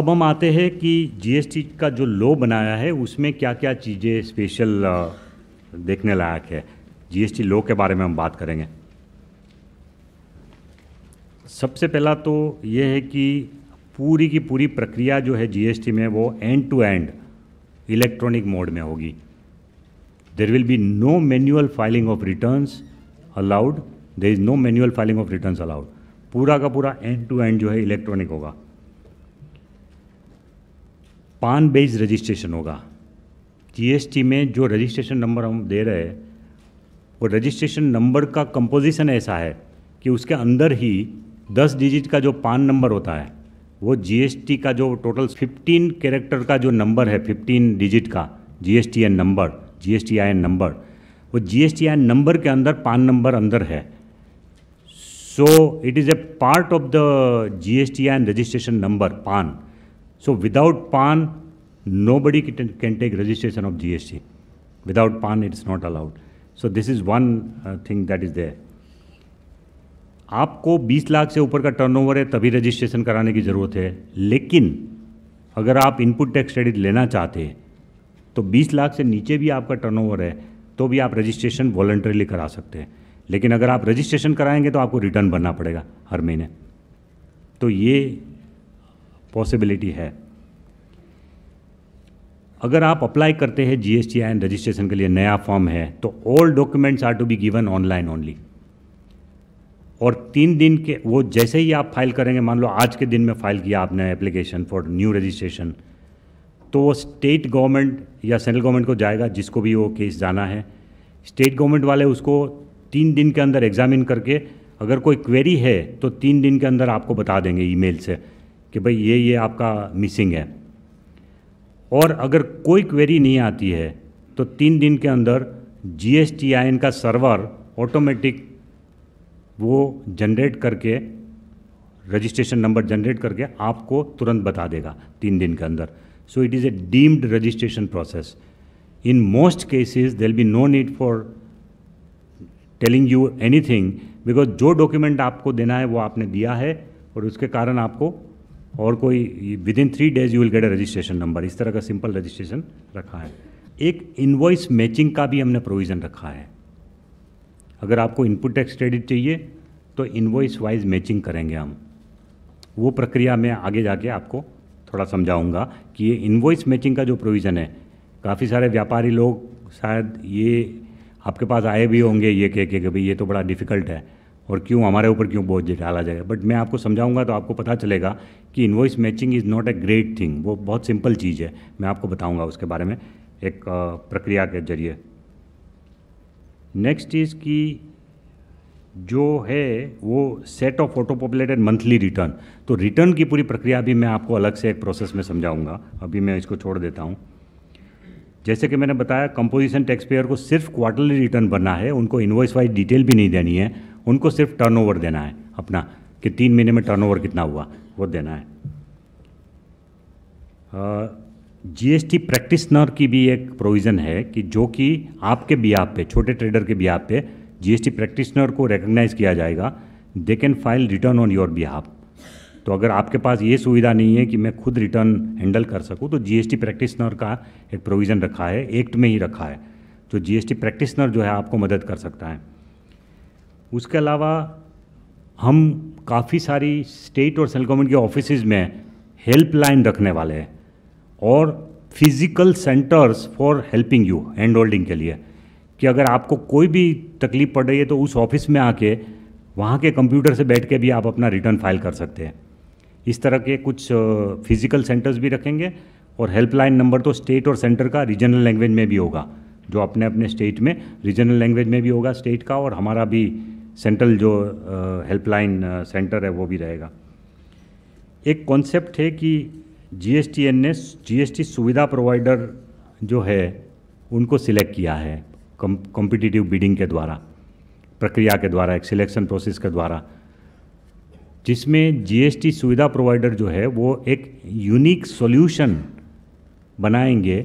अब हम आते हैं कि जीएसटी का जो लॉ बनाया है उसमें क्या क्या चीज़ें स्पेशल देखने लायक है जीएसटी लॉ के बारे में हम बात करेंगे सबसे पहला तो ये है कि पूरी की पूरी प्रक्रिया जो है जीएसटी में वो end to end electronic mode में होगी there will be no manual filing of returns allowed there is no manual filing of returns allowed पूरा का पूरा एंड टू एंड जो है इलेक्ट्रॉनिक होगा पान बेस्ड रजिस्ट्रेशन होगा जीएसटी में जो रजिस्ट्रेशन नंबर हम दे रहे हैं वो रजिस्ट्रेशन नंबर का कंपोजिशन ऐसा है कि उसके अंदर ही दस डिजिट का जो पान नंबर होता है वो जीएसटी का जो टोटल फिफ्टीन कैरेक्टर का जो नंबर है फिफ्टीन डिजिट का G N number G I N number वो जी आई एन नंबर के अंदर पान नंबर अंदर है so it is A part of the GST N registration number PAN So without PAN, nobody can, can take registration of GST. Without PAN, it's not allowed. So this is one uh, thing that is there. आपको 20 लाख से ऊपर का turnover है तभी registration कराने की ज़रूरत है लेकिन अगर आप इनपुट टैक्स क्रेडिट लेना चाहते हैं तो 20 लाख से नीचे भी आपका टर्नओवर है तो भी आप रजिस्ट्रेशन वॉलंटरीली करा सकते हैं लेकिन अगर आप रजिस्ट्रेशन कराएंगे तो आपको रिटर्न भरना पड़ेगा हर महीने तो ये पॉसिबिलिटी है अगर आप अप्लाई करते हैं जीएसटी एंड रजिस्ट्रेशन के लिए नया फॉर्म है तो all documents are to be given online only और तीन दिन के वो जैसे ही आप फाइल करेंगे मान लो आज के दिन में फाइल किया आपने एप्लीकेशन फॉर न्यू रजिस्ट्रेशन तो वो स्टेट गवर्नमेंट या सेंट्रल गवर्नमेंट को जाएगा जिसको भी वो केस जाना है स्टेट गवर्नमेंट वाले उसको तीन दिन के अंदर एग्जामिन करके अगर कोई क्वेरी है तो तीन दिन के अंदर आपको बता देंगे ईमेल से कि भाई ये ये आपका मिसिंग है और अगर कोई क्वेरी नहीं आती है तो तीन दिन के अंदर G S T I N का सर्वर ऑटोमेटिक वो जनरेट करके रजिस्ट्रेशन नंबर जनरेट करके आपको तुरंत बता देगा तीन दिन के अंदर so it is a deemed registration process in most cases there be no need for telling you anything because जो डॉक्यूमेंट आपको देना है वो आपने दिया है और उसके कारण आपको और कोई within three days you will get a registration number इस तरह का सिंपल रजिस्ट्रेशन रखा है एक इनवॉइस मैचिंग का भी हमने प्रोविज़न रखा है अगर आपको इनपुट टैक्स क्रेडिट चाहिए तो इनवॉइस वाइज मैचिंग करेंगे हम वो प्रक्रिया मैं आगे जाके आपको थोड़ा समझाऊंगा कि ये इनवॉइस मैचिंग का जो प्रोविज़न है काफ़ी सारे व्यापारी लोग शायद ये आपके पास आए भी होंगे ये कह के कि भाई ये तो बड़ा डिफ़िकल्ट है और क्यों हमारे ऊपर क्यों बोझ डाला जाएगा बट मैं आपको समझाऊंगा तो आपको पता चलेगा कि invoice matching is not a great thing वो बहुत सिंपल चीज़ है मैं आपको बताऊंगा उसके बारे में एक प्रक्रिया के जरिए नेक्स्ट इज़ कि जो है वो set of auto populated monthly return तो रिटर्न की पूरी प्रक्रिया भी मैं आपको अलग से एक प्रोसेस में समझाऊंगा अभी मैं इसको छोड़ देता हूँ जैसे कि मैंने बताया कंपोजिशन टैक्स पेयर को सिर्फ क्वार्टरली रिटर्न भरना है उनको इन्वॉइस वाइज डिटेल भी नहीं देनी है उनको सिर्फ टर्नओवर देना है अपना कि तीन महीने में टर्नओवर कितना हुआ वो देना है जीएसटी प्रैक्टिसनर की भी एक प्रोविज़न है कि जो कि आपके बिहाव पे छोटे ट्रेडर के बिहाव पे जीएसटी प्रैक्टिसनर को रिकग्नाइज किया जाएगा they can file return on your behalf तो अगर आपके पास ये सुविधा नहीं है कि मैं खुद रिटर्न हैंडल कर सकूँ तो जीएसटी प्रैक्टिसनर का एक प्रोविज़न रखा है एक्ट में ही रखा है तो जीएसटी प्रैक्टिसनर जो है आपको मदद कर सकता है उसके अलावा हम काफ़ी सारी स्टेट और सेंट्रल गवर्नमेंट के ऑफिस में हेल्पलाइन रखने वाले हैं और physical centres for helping you hand holding के लिए कि अगर आपको कोई भी तकलीफ पड़ रही है तो उस ऑफिस में आके वहाँ के कंप्यूटर से बैठ के भी आप अपना रिटर्न फाइल कर सकते हैं इस तरह के कुछ फिज़िकल सेंटर्स भी रखेंगे और हेल्पलाइन नंबर तो स्टेट और सेंटर का रीजनल लैंग्वेज में भी होगा जो अपने अपने स्टेट में रीजनल लैंग्वेज में भी होगा स्टेट का और हमारा भी सेंट्रल जो हेल्पलाइन सेंटर है वो भी रहेगा एक कॉन्सेप्ट है कि G S T N G S T Suvidha provider जो है उनको सिलेक्ट किया है कॉम्पिटिटिव बीडिंग के द्वारा प्रक्रिया के द्वारा एक सिलेक्शन प्रोसेस के द्वारा जिसमें जीएसटी सुविधा प्रोवाइडर जो है वो एक यूनिक सॉल्यूशन बनाएंगे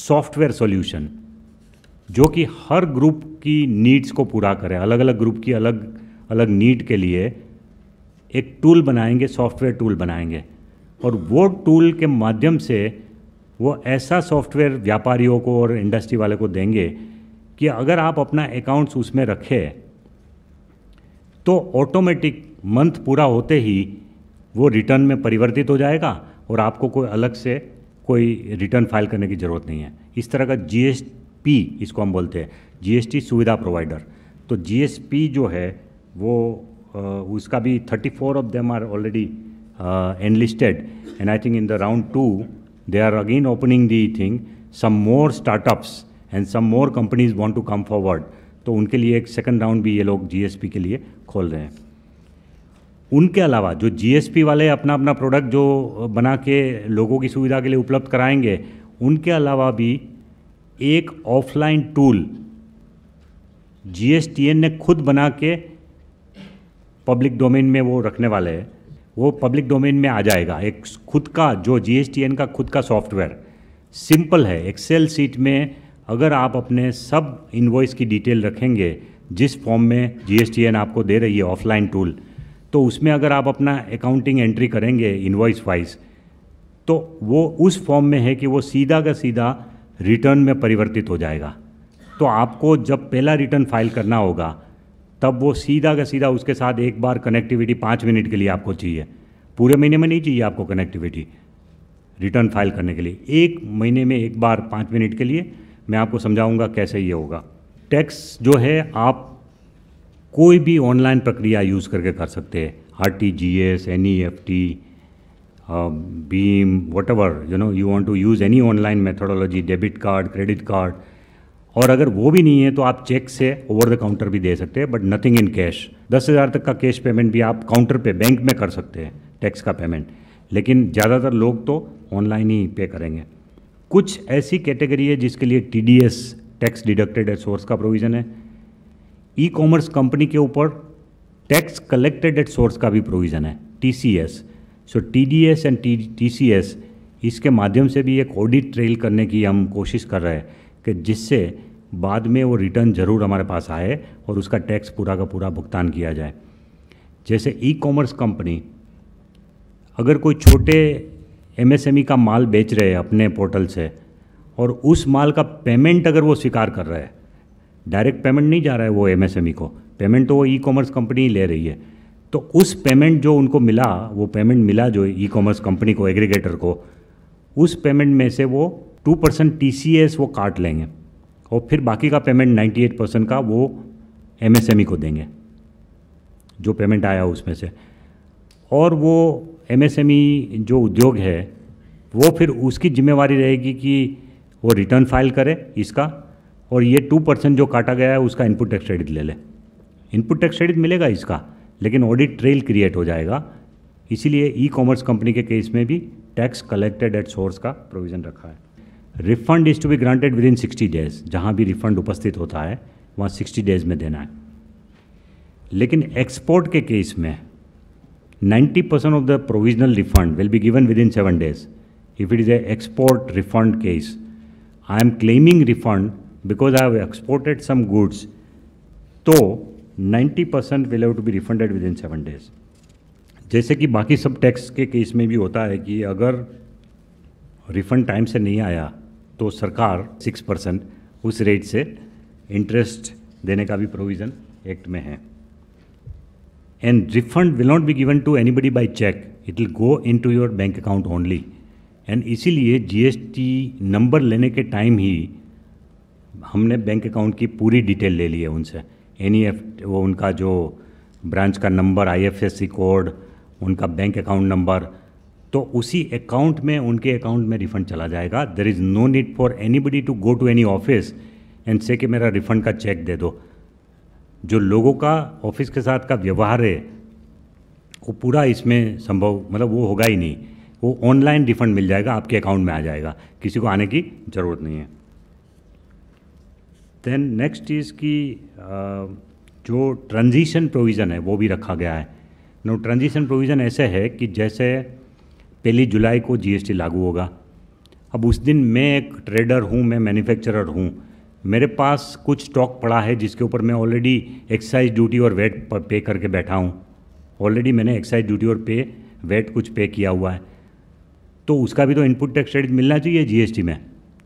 सॉफ्टवेयर सॉल्यूशन जो कि हर ग्रुप की नीड्स को पूरा करें अलग अलग ग्रुप की अलग अलग नीड के लिए एक टूल बनाएंगे सॉफ्टवेयर टूल बनाएंगे और वो टूल के माध्यम से वो ऐसा सॉफ्टवेयर व्यापारियों को और इंडस्ट्री वाले को देंगे कि अगर आप अपना अकाउंट्स उसमें रखें तो ऑटोमेटिक मंथ पूरा होते ही वो रिटर्न में परिवर्तित हो जाएगा और आपको कोई अलग से कोई रिटर्न फाइल करने की ज़रूरत नहीं है इस तरह का जीएसटी पी इसको हम बोलते हैं जीएसटी सुविधा प्रोवाइडर तो जीएसपी जो है वो आ, उसका भी thirty four of them are already enlisted and I think in the round two they are again opening the thing some more startups and some more companies want to come forward तो उनके लिए एक second round भी ये लोग GSP के लिए खोल रहे हैं उनके अलावा जो जीएसपी वाले अपना अपना प्रोडक्ट जो बना के लोगों की सुविधा के लिए उपलब्ध कराएंगे उनके अलावा भी एक ऑफलाइन टूल जीएसटीएन ने खुद बना के पब्लिक डोमेन में वो रखने वाले हैं वो पब्लिक डोमेन में आ जाएगा एक खुद का जो जीएसटीएन का खुद का सॉफ्टवेयर सिंपल है एक्सेल सीट में अगर आप अपने सब इन्वॉइस की डिटेल रखेंगे जिस फॉर्म में जीएसटीएन आपको दे रही है ऑफलाइन टूल तो उसमें अगर आप अपना अकाउंटिंग एंट्री करेंगे इन्वॉइस वाइज तो वो उस फॉर्म में है कि वो सीधा का सीधा रिटर्न में परिवर्तित हो जाएगा तो आपको जब पहला रिटर्न फाइल करना होगा तब वो सीधा का सीधा उसके साथ एक बार कनेक्टिविटी पाँच मिनट के लिए आपको चाहिए पूरे महीने में नहीं चाहिए आपको कनेक्टिविटी रिटर्न फाइल करने के लिए एक महीने में एक बार पाँच मिनट के लिए मैं आपको समझाऊंगा कैसे ये होगा टैक्स जो है आप कोई भी ऑनलाइन प्रक्रिया यूज़ करके कर सकते हैं R T G S N E F T uh, Beam, whatever, you know, you want to use any online methodology, debit card, credit card, और अगर वो भी नहीं है तो आप चेक से ओवर द काउंटर भी दे सकते हैं बट नथिंग इन कैश दस हज़ार तक का कैश पेमेंट भी आप काउंटर पे बैंक में कर सकते हैं टैक्स का पेमेंट लेकिन ज़्यादातर लोग तो ऑनलाइन ही पे करेंगे कुछ ऐसी कैटेगरी है जिसके लिए T D S tax deducted at source का प्रोविज़न है ई कॉमर्स कंपनी के ऊपर टैक्स कलेक्टेड एट सोर्स का भी प्रोविज़न है T C S so T D S and T C S इसके माध्यम से भी एक ऑडिट ट्रेल करने की हम कोशिश कर रहे हैं कि जिससे बाद में वो रिटर्न ज़रूर हमारे पास आए और उसका टैक्स पूरा का पूरा भुगतान किया जाए जैसे ई कॉमर्स कंपनी अगर कोई छोटे एमएसएमई e का माल बेच रहे हैं अपने पोर्टल से और उस माल का पेमेंट अगर वो स्वीकार कर रहा है डायरेक्ट पेमेंट नहीं जा रहा है वो एमएसएमई e को पेमेंट तो वो ई कॉमर्स कंपनी ही ले रही है तो उस पेमेंट जो उनको मिला वो पेमेंट मिला जो ई कॉमर्स कंपनी को एग्रीगेटर को उस पेमेंट में से वो टू परसेंट टी वो काट लेंगे और फिर बाकी का पेमेंट नाइन्टी एट परसेंट का वो ई e को देंगे जो पेमेंट आया उसमें से और वो ई e जो उद्योग है वो फिर उसकी जिम्मेवारी रहेगी कि वो रिटर्न फाइल करे इसका और ये टू परसेंट जो काटा गया है उसका इनपुट टैक्स क्रेडिट ले ले इनपुट टैक्स क्रेडिट मिलेगा इसका लेकिन ऑडिट ट्रेल क्रिएट हो जाएगा इसीलिए ई कॉमर्स कंपनी के केस में भी टैक्स कलेक्टेड एट सोर्स का प्रोविजन रखा है refund is to be granted within sixty days जहाँ भी रिफंड उपस्थित होता है वहाँ सिक्सटी डेज में देना है लेकिन एक्सपोर्ट के केस में ninety percent of the provisional refund will be given within seven days if it is a export refund case I am claiming refund because I have exported some goods तो ninety percent will have to be refunded within seven days जैसे कि बाकी सब tax के case में भी होता है कि अगर रिफंड टाइम से नहीं आया तो सरकार सिक्स परसेंट उस रेट से इंटरेस्ट देने का भी प्रोविज़न एक्ट में है and refund will not be given to anybody by cheque it will go into your bank account only and इसीलिए जीएसटी नंबर लेने के टाइम ही हमने बैंक अकाउंट की पूरी डिटेल ले ली है उनसे एनी एफ e वो उनका जो ब्रांच का नंबर आईएफएससी कोड उनका बैंक अकाउंट नंबर तो उसी अकाउंट में उनके अकाउंट में रिफंड चला जाएगा there is no need for anybody to go to any office and say कि मेरा रिफंड का चेक दे दो जो लोगों का ऑफिस के साथ का व्यवहार है वो पूरा इसमें संभव मतलब वो होगा ही नहीं वो ऑनलाइन रिफंड मिल जाएगा आपके अकाउंट में आ जाएगा किसी को आने की ज़रूरत नहीं है देन नेक्स्ट इज़ की जो ट्रांजिशन प्रोविज़न है वो भी रखा गया है नो ट्रांजिशन प्रोविज़न ऐसे है कि जैसे पहली जुलाई को जीएसटी लागू होगा अब उस दिन मैं एक ट्रेडर हूँ मैं मैन्युफैक्चरर हूँ मेरे पास कुछ स्टॉक पड़ा है जिसके ऊपर मैं ऑलरेडी एक्साइज ड्यूटी और वेट पे करके बैठा हूँ ऑलरेडी मैंने एक्साइज ड्यूटी और पे वेट कुछ पे किया हुआ है तो उसका भी तो इनपुट टैक्स क्रेडिट मिलना चाहिए जीएसटी में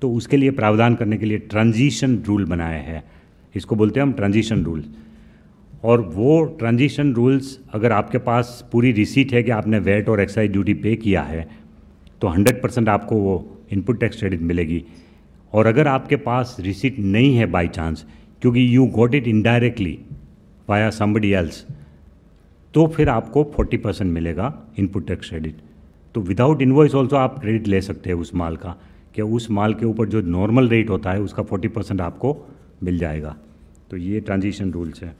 तो उसके लिए प्रावधान करने के लिए ट्रांजिशन रूल बनाया है इसको बोलते हैं हम ट्रांजिशन रूल और वो ट्रांजिशन रूल्स अगर आपके पास पूरी रिसीट है कि आपने वेट और एक्साइज ड्यूटी पे किया है तो 100 परसेंट आपको वो इनपुट टैक्स क्रेडिट मिलेगी और अगर आपके पास रिसीट नहीं है बाय चांस क्योंकि you got it indirectly via somebody else तो फिर आपको 40 परसेंट मिलेगा इनपुट टैक्स क्रेडिट तो विदाउट इन्वॉइस ऑल्सो आप क्रेडिट ले सकते हैं उस माल का कि उस माल के ऊपर जो नॉर्मल रेट होता है उसका फोर्टी परसेंट आपको मिल जाएगा तो ये ट्रांजिशन रूल्स है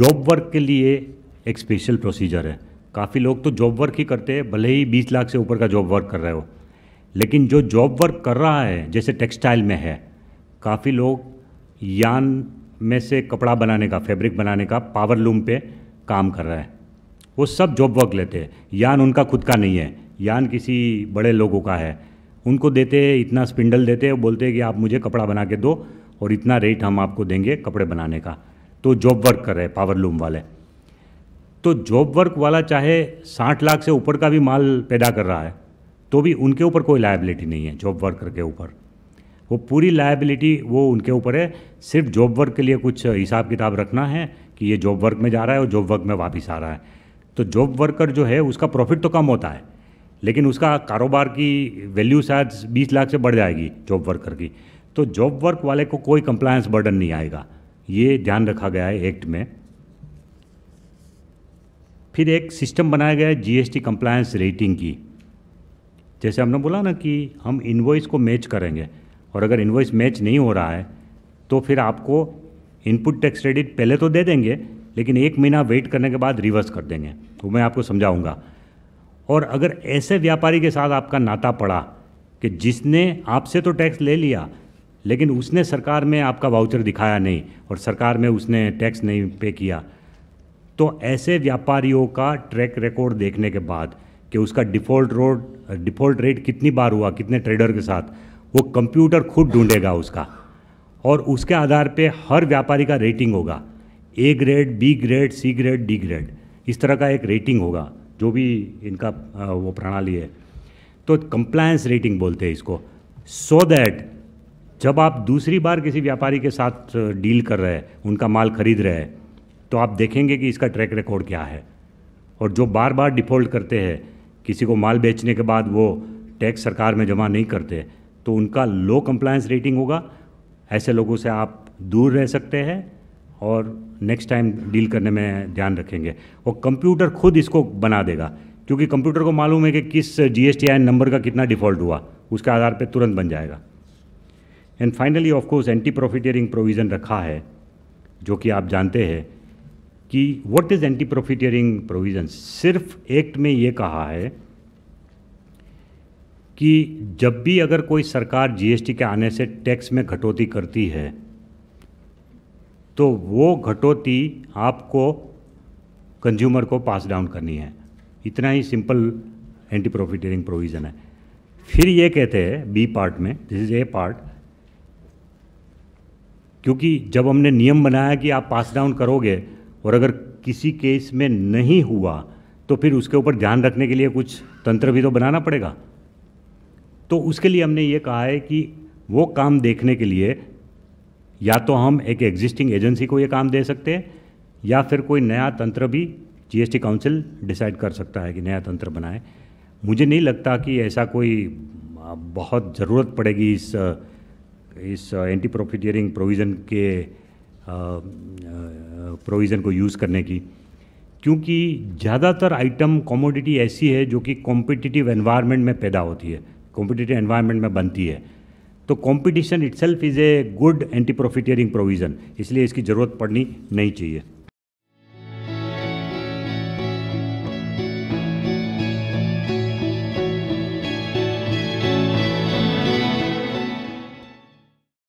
जॉब वर्क के लिए एक स्पेशल प्रोसीजर है काफ़ी लोग तो जॉब वर्क ही करते हैं भले ही बीस लाख से ऊपर का जॉब वर्क कर रहे हो लेकिन जो जॉब वर्क कर रहा है जैसे टेक्सटाइल में है काफ़ी लोग यान में से कपड़ा बनाने का फैब्रिक बनाने का पावर लूम पे काम कर रहा है वो सब जॉब वर्क लेते हैं यान उनका खुद का नहीं है यान किसी बड़े लोगों का है उनको देते इतना स्पिंडल देते बोलते कि आप मुझे कपड़ा बना के दो और इतना रेट हम आपको देंगे कपड़े बनाने का तो जॉब वर्क कर रहे पावर लूम वाले तो जॉब वर्क वाला चाहे साठ लाख से ऊपर का भी माल पैदा कर रहा है तो भी उनके ऊपर कोई लाइबिलिटी नहीं है जॉब वर्कर के ऊपर वो पूरी लाइबिलिटी वो उनके ऊपर है सिर्फ जॉब वर्क के लिए कुछ हिसाब किताब रखना है कि ये जॉब वर्क में जा रहा है और जॉब वर्क में वापस आ रहा है तो जॉब वर्कर जो है उसका प्रॉफिट तो कम होता है लेकिन उसका कारोबार की वैल्यू शायद बीस लाख से बढ़ जाएगी जॉब वर्कर की तो जॉब वर्क वाले को कोई कंप्लायंस बर्डन नहीं आएगा ये ध्यान रखा गया है एक्ट में फिर एक सिस्टम बनाया गया है जीएसटी कंप्लायंस रेटिंग की जैसे हमने बोला ना कि हम इन्वॉइस को मैच करेंगे और अगर इन्वॉइस मैच नहीं हो रहा है तो फिर आपको इनपुट टैक्स क्रेडिट पहले तो दे देंगे लेकिन एक महीना वेट करने के बाद रिवर्स कर देंगे तो मैं आपको समझाऊंगा और अगर ऐसे व्यापारी के साथ आपका नाता पड़ा कि जिसने आपसे तो टैक्स ले लिया लेकिन उसने सरकार में आपका वाउचर दिखाया नहीं और सरकार में उसने टैक्स नहीं पे किया तो ऐसे व्यापारियों का ट्रैक रिकॉर्ड देखने के बाद कि उसका डिफ़ॉल्ट रोड डिफ़ॉल्ट रेट कितनी बार हुआ कितने ट्रेडर के साथ वो कंप्यूटर खुद ढूंढेगा उसका और उसके आधार पे हर व्यापारी का रेटिंग होगा A grade B grade C grade D grade इस तरह का एक रेटिंग होगा जो भी इनका वो प्रणाली है तो कंप्लायंस रेटिंग बोलते हैं इसको सो so दैट जब आप दूसरी बार किसी व्यापारी के साथ डील कर रहे हैं उनका माल खरीद रहे हैं तो आप देखेंगे कि इसका ट्रैक रिकॉर्ड क्या है और जो बार बार डिफ़ॉल्ट करते हैं किसी को माल बेचने के बाद वो टैक्स सरकार में जमा नहीं करते तो उनका लो कंप्लायंस रेटिंग होगा ऐसे लोगों से आप दूर रह सकते हैं और नेक्स्ट टाइम डील करने में ध्यान रखेंगे और कंप्यूटर खुद इसको बना देगा क्योंकि कंप्यूटर को मालूम है कि किस जी नंबर का कितना डिफ़ॉल्ट हुआ उसके आधार पर तुरंत बन जाएगा and finally of course anti profiteering provision रखा है जो कि आप जानते हैं कि what is anti profiteering provision सिर्फ एक्ट में ये कहा है कि जब भी अगर कोई सरकार जीएसटी के आने से टैक्स में कटौती करती है तो वो घटौती आपको कंज्यूमर को पास डाउन करनी है इतना ही सिंपल एंटी प्रोफिटरिंग प्रोविज़न है फिर ये कहते हैं बी पार्ट में दिस इज़ ए पार्ट क्योंकि जब हमने नियम बनाया कि आप पास डाउन करोगे और अगर किसी केस में नहीं हुआ तो फिर उसके ऊपर ध्यान रखने के लिए कुछ तंत्र भी तो बनाना पड़ेगा तो उसके लिए हमने ये कहा है कि वो काम देखने के लिए या तो हम एक एग्जिस्टिंग एजेंसी को ये काम दे सकते हैं या फिर कोई नया तंत्र भी जीएसटी काउंसिल डिसाइड कर सकता है कि नया तंत्र बनाए मुझे नहीं लगता कि ऐसा कोई बहुत ज़रूरत पड़ेगी इस इस एंटी प्रॉफिटियरिंग प्रोविज़न के प्रोविज़न को यूज़ करने की क्योंकि ज़्यादातर आइटम कॉमोडिटी ऐसी है जो कि कॉम्पिटिटिव एनवायरनमेंट में पैदा होती है कॉम्पिटिटिव एनवायरनमेंट में बनती है तो competition itself is a good anti profiteering provision इसलिए इसकी ज़रूरत पड़नी नहीं चाहिए